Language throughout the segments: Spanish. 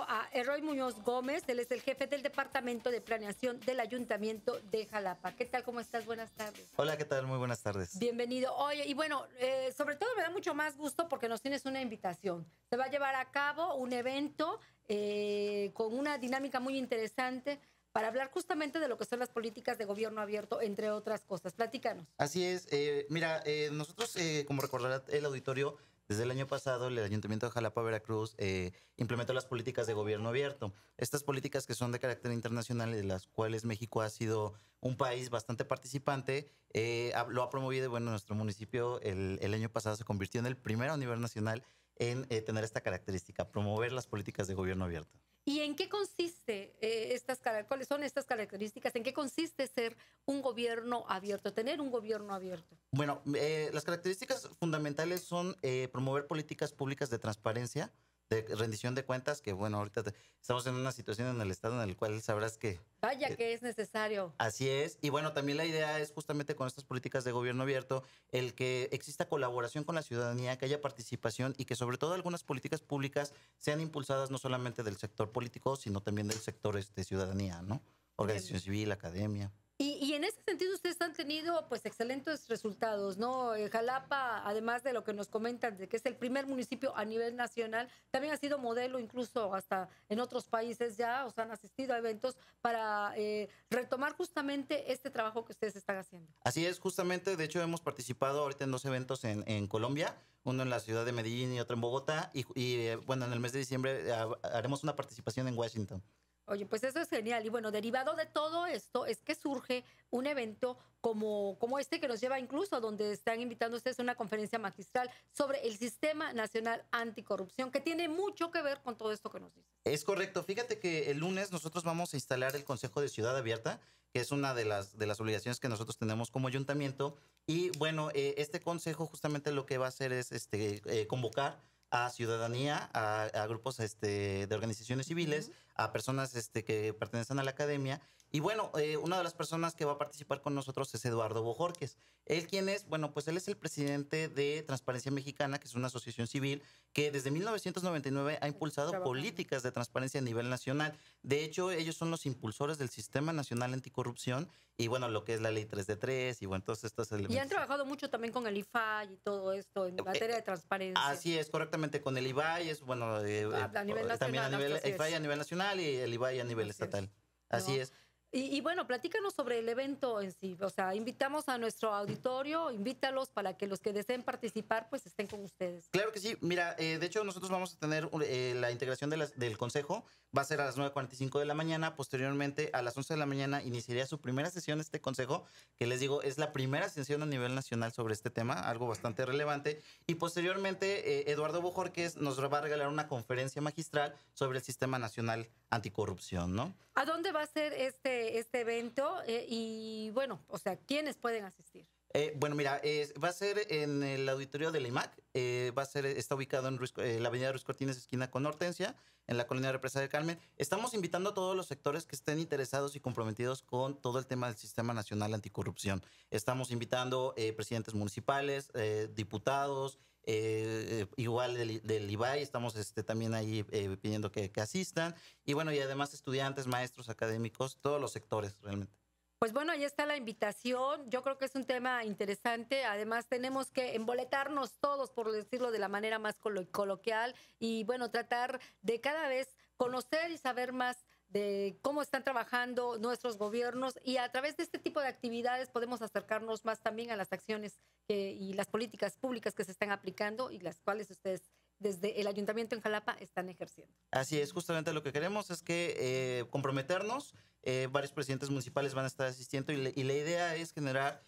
a Herroy Muñoz Gómez, él es el jefe del Departamento de Planeación del Ayuntamiento de Jalapa. ¿Qué tal? ¿Cómo estás? Buenas tardes. Hola, ¿qué tal? Muy buenas tardes. Bienvenido. Oye, y bueno, eh, sobre todo me da mucho más gusto porque nos tienes una invitación. Se va a llevar a cabo un evento eh, con una dinámica muy interesante para hablar justamente de lo que son las políticas de gobierno abierto, entre otras cosas. Platícanos. Así es. Eh, mira, nosotros, como recordará el auditorio, desde el año pasado, el Ayuntamiento de Jalapa, Veracruz, eh, implementó las políticas de gobierno abierto. Estas políticas que son de carácter internacional, y de las cuales México ha sido un país bastante participante, eh, lo ha promovido. Bueno, nuestro municipio el, el año pasado se convirtió en el primero a nivel nacional en eh, tener esta característica, promover las políticas de gobierno abierto. ¿Y en qué consiste eh, estas estas cuáles son estas características? ¿En qué consiste ser un gobierno abierto, tener un gobierno abierto? Bueno, eh, las características fundamentales son eh, promover políticas públicas de transparencia, de rendición de cuentas, que bueno, ahorita estamos en una situación en el Estado en el cual sabrás que... Vaya que es necesario. Así es. Y bueno, también la idea es justamente con estas políticas de gobierno abierto, el que exista colaboración con la ciudadanía, que haya participación y que sobre todo algunas políticas públicas sean impulsadas no solamente del sector político, sino también del sector este, ciudadanía, ¿no? Organización civil, academia. Y, en ese sentido ustedes han tenido pues excelentes resultados, ¿no? Eh, Jalapa, además de lo que nos comentan de que es el primer municipio a nivel nacional, también ha sido modelo incluso hasta en otros países ya o sea, han asistido a eventos para eh, retomar justamente este trabajo que ustedes están haciendo. Así es, justamente, de hecho hemos participado ahorita en dos eventos en, Colombia, uno en la ciudad de Medellín y otro en Bogotá, y eh, bueno, en el mes de diciembre haremos una participación en Washington. Oye, pues eso es genial. Y bueno, derivado de todo esto es que surge un evento como, como este que nos lleva incluso a donde están invitando ustedes a una conferencia magistral sobre el Sistema Nacional Anticorrupción, que tiene mucho que ver con todo esto que nos dice. Es correcto. Fíjate que el lunes nosotros vamos a instalar el Consejo de Ciudad Abierta, que es una de las, de las obligaciones que nosotros tenemos como ayuntamiento. Y bueno, eh, este consejo justamente lo que va a hacer es este, eh, convocar a ciudadanía, a, grupos este, de organizaciones civiles, a personas este, que pertenecen a la academia y bueno, eh, una de las personas que va a participar con nosotros es Eduardo Bojorques. ¿Él quien es? Bueno, pues él es el presidente de Transparencia Mexicana, que es una asociación civil que desde 1999 ha impulsado políticas de transparencia a nivel nacional. De hecho, ellos son los impulsores del Sistema Nacional Anticorrupción y bueno, lo que es la ley 3 de 3 y bueno, todos estos elementos. Y han trabajado mucho también con el IFAI y todo esto en materia de transparencia. Así es, correctamente, con el IFAI es bueno, eh, a, nivel nacional, eh, también a nivel, a nivel nacional y el IFAI a nivel estatal. Así es. Y, bueno, platícanos sobre el evento en sí. O sea, invitamos a nuestro auditorio, invítalos para que los que deseen participar, pues estén con ustedes. Claro que sí. Mira, eh, de hecho nosotros vamos a tener eh, la integración del consejo. Va a ser a las 9.45 de la mañana. Posteriormente, a las 11 de la mañana, iniciaría su primera sesión este consejo, que les digo, es la primera sesión a nivel nacional sobre este tema, algo bastante relevante. Y posteriormente, eh, Eduardo Bojorquez nos va a regalar una conferencia magistral sobre el Sistema Nacional Anticorrupción, ¿no? ¿A dónde va a ser este este, este, evento eh, y bueno, o sea, ¿quiénes pueden asistir? Eh, bueno, mira, va a ser en el auditorio del IMAC, eh, va a ser, está ubicado en la avenida Ruiz Cortines, esquina con Hortensia, en la colonia de Represa de Carmen. Estamos invitando a todos los sectores que estén interesados y comprometidos con todo el tema del Sistema Nacional Anticorrupción. Estamos invitando presidentes municipales, diputados, eh, igual del, del, IBAI, estamos este, también ahí eh, pidiendo que, asistan. Y bueno, y además estudiantes, maestros, académicos, todos los sectores realmente. Pues bueno, ahí está la invitación. Yo creo que es un tema interesante. Además, tenemos que emboletarnos todos, por decirlo de la manera más coloquial, y bueno, tratar de cada vez conocer y saber más de cómo están trabajando nuestros gobiernos y a través de este tipo de actividades podemos acercarnos más también a las acciones eh, y las políticas públicas que se están aplicando y las cuales ustedes desde el ayuntamiento en Jalapa están ejerciendo. Así es, justamente lo que queremos es que eh, comprometernos, eh, varios presidentes municipales van a estar asistiendo y, la idea es generar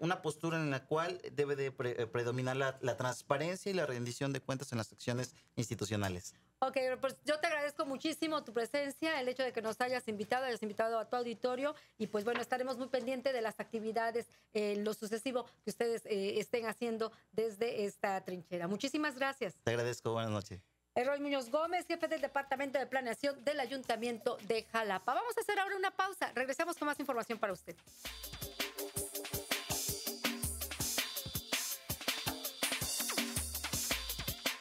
una postura en la cual debe de predominar la transparencia y la rendición de cuentas en las acciones institucionales. Ok, pues yo te agradezco muchísimo tu presencia, el hecho de que nos hayas invitado, hayas invitado a tu auditorio y pues bueno, estaremos muy pendientes de las actividades, eh, lo sucesivo que ustedes eh, estén haciendo desde esta trinchera. Muchísimas gracias. Te agradezco, buenas noches. Roy Muñoz Gómez, jefe del Departamento de Planeación del Ayuntamiento de Jalapa. Vamos a hacer ahora una pausa, regresamos con más información para usted.